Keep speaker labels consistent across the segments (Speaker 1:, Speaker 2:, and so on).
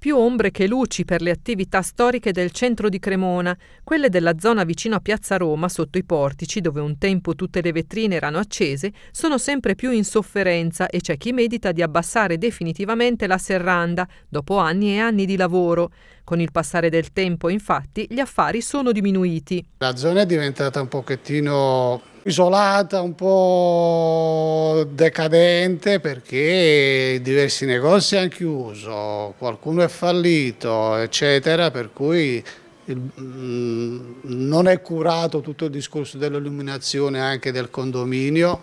Speaker 1: più ombre che luci per le attività storiche del centro di Cremona, quelle della zona vicino a Piazza Roma, sotto i portici, dove un tempo tutte le vetrine erano accese, sono sempre più in sofferenza e c'è chi medita di abbassare definitivamente la serranda, dopo anni e anni di lavoro. Con il passare del tempo, infatti, gli affari sono diminuiti.
Speaker 2: La zona è diventata un pochettino isolata, un po' decadente perché diversi negozi hanno chiuso, qualcuno è fallito, eccetera, per cui mm, non è curato tutto il discorso dell'illuminazione anche del condominio.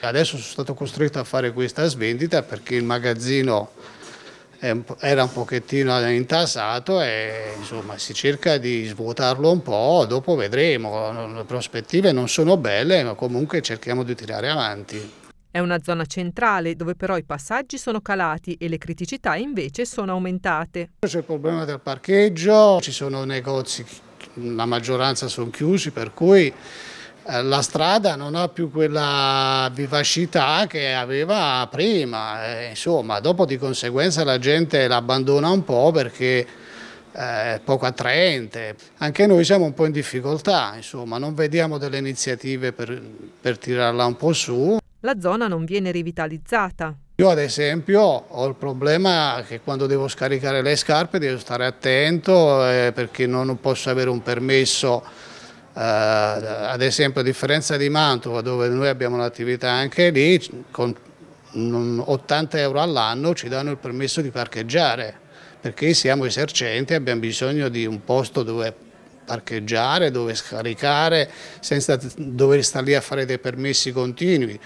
Speaker 2: Adesso sono stato costretto a fare questa svendita perché il magazzino era un pochettino intasato e insomma si cerca di svuotarlo un po', dopo vedremo, le prospettive non sono belle ma comunque cerchiamo di tirare avanti.
Speaker 1: È una zona centrale dove però i passaggi sono calati e le criticità invece sono
Speaker 2: aumentate. C'è il problema del parcheggio, ci sono negozi, la maggioranza sono chiusi per cui eh, la strada non ha più quella vivacità che aveva prima, eh, insomma, dopo di conseguenza la gente l'abbandona un po' perché eh, è poco attraente. Anche noi siamo un po' in difficoltà, insomma, non vediamo delle iniziative per, per tirarla un po' su. La zona non viene rivitalizzata, io ad esempio ho il problema che quando devo scaricare le scarpe devo stare attento perché non posso avere un permesso eh, ad esempio a differenza di Mantova dove noi abbiamo un'attività anche lì, con 80 euro all'anno ci danno il permesso di parcheggiare perché siamo esercenti e abbiamo bisogno di un posto dove parcheggiare, dove scaricare, senza dover stare lì a fare dei permessi continui.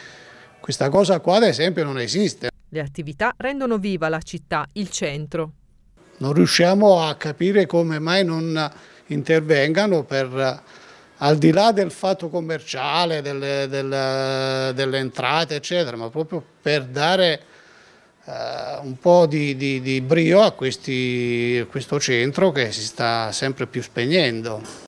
Speaker 2: Questa cosa qua ad esempio non esiste. Le attività rendono viva la città, il centro. Non riusciamo a capire come mai non intervengano per al di là del fatto commerciale, delle, delle, delle entrate, eccetera, ma proprio per dare uh, un po' di, di, di brio a, questi, a questo centro che si sta sempre più spegnendo.